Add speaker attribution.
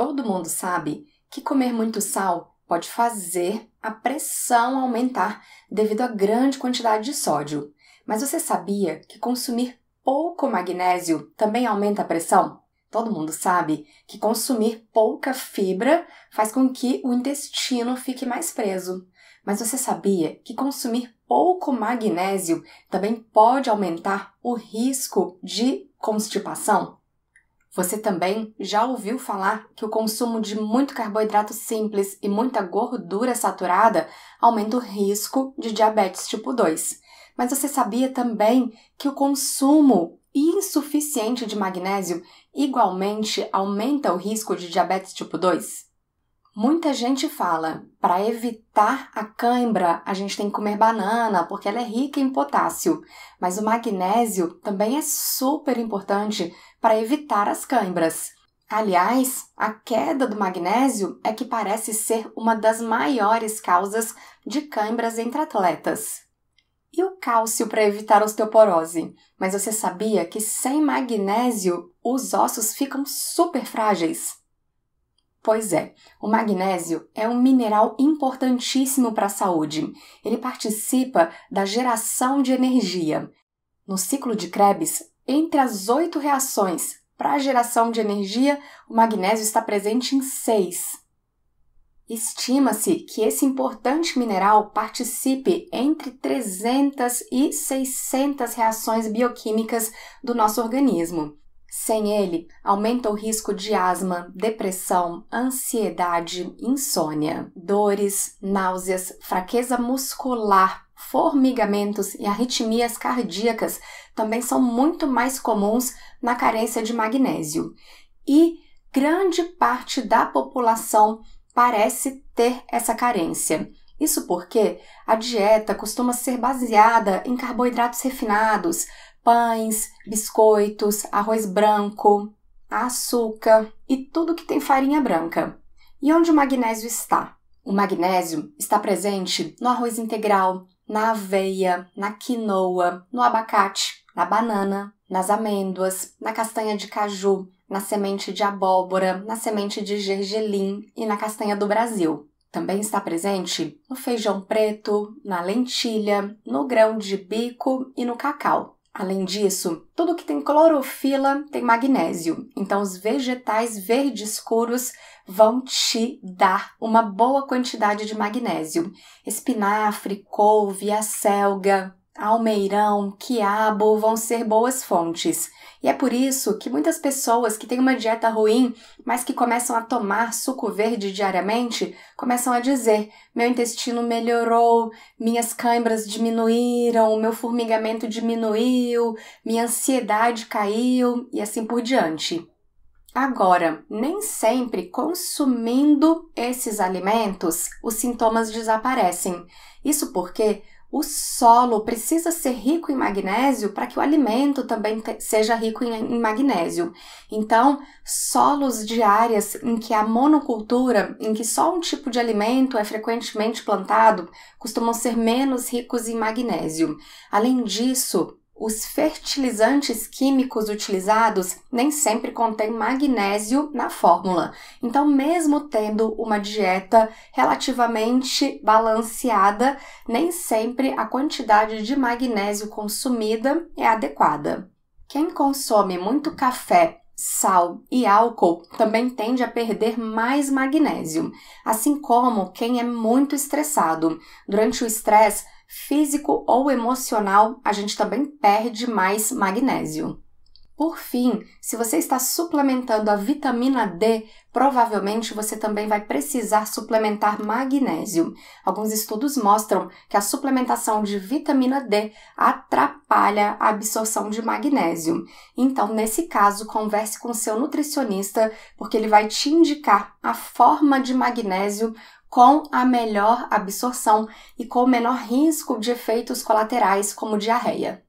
Speaker 1: Todo mundo sabe que comer muito sal pode fazer a pressão aumentar devido à grande quantidade de sódio. Mas você sabia que consumir pouco magnésio também aumenta a pressão? Todo mundo sabe que consumir pouca fibra faz com que o intestino fique mais preso. Mas você sabia que consumir pouco magnésio também pode aumentar o risco de constipação? Você também já ouviu falar que o consumo de muito carboidrato simples e muita gordura saturada aumenta o risco de diabetes tipo 2. Mas você sabia também que o consumo insuficiente de magnésio igualmente aumenta o risco de diabetes tipo 2? Muita gente fala, para evitar a cãibra, a gente tem que comer banana, porque ela é rica em potássio. Mas o magnésio também é super importante para evitar as cãibras. Aliás, a queda do magnésio é que parece ser uma das maiores causas de cãibras entre atletas. E o cálcio para evitar osteoporose? Mas você sabia que sem magnésio os ossos ficam super frágeis? Pois é, o magnésio é um mineral importantíssimo para a saúde. Ele participa da geração de energia. No ciclo de Krebs, entre as oito reações para a geração de energia, o magnésio está presente em seis. Estima-se que esse importante mineral participe entre 300 e 600 reações bioquímicas do nosso organismo. Sem ele, aumenta o risco de asma, depressão, ansiedade, insônia, dores, náuseas, fraqueza muscular, formigamentos e arritmias cardíacas também são muito mais comuns na carência de magnésio. E grande parte da população parece ter essa carência. Isso porque a dieta costuma ser baseada em carboidratos refinados, pães, biscoitos, arroz branco, açúcar e tudo que tem farinha branca. E onde o magnésio está? O magnésio está presente no arroz integral, na aveia, na quinoa, no abacate, na banana, nas amêndoas, na castanha de caju, na semente de abóbora, na semente de gergelim e na castanha do Brasil. Também está presente no feijão preto, na lentilha, no grão de bico e no cacau. Além disso, tudo que tem clorofila tem magnésio, então os vegetais verdes escuros vão te dar uma boa quantidade de magnésio. Espinafre, couve, acelga, Almeirão, quiabo vão ser boas fontes. E é por isso que muitas pessoas que têm uma dieta ruim, mas que começam a tomar suco verde diariamente, começam a dizer: meu intestino melhorou, minhas câimbras diminuíram, meu formigamento diminuiu, minha ansiedade caiu e assim por diante. Agora, nem sempre consumindo esses alimentos os sintomas desaparecem. Isso porque o solo precisa ser rico em magnésio para que o alimento também seja rico em, em magnésio. Então, solos de áreas em que a monocultura, em que só um tipo de alimento é frequentemente plantado, costumam ser menos ricos em magnésio. Além disso, os fertilizantes químicos utilizados nem sempre contêm magnésio na fórmula. Então, mesmo tendo uma dieta relativamente balanceada, nem sempre a quantidade de magnésio consumida é adequada. Quem consome muito café sal e álcool também tende a perder mais magnésio, assim como quem é muito estressado. Durante o estresse, físico ou emocional, a gente também perde mais magnésio. Por fim, se você está suplementando a vitamina D, provavelmente você também vai precisar suplementar magnésio. Alguns estudos mostram que a suplementação de vitamina D atrapalha a absorção de magnésio. Então, nesse caso, converse com seu nutricionista, porque ele vai te indicar a forma de magnésio com a melhor absorção e com o menor risco de efeitos colaterais como diarreia.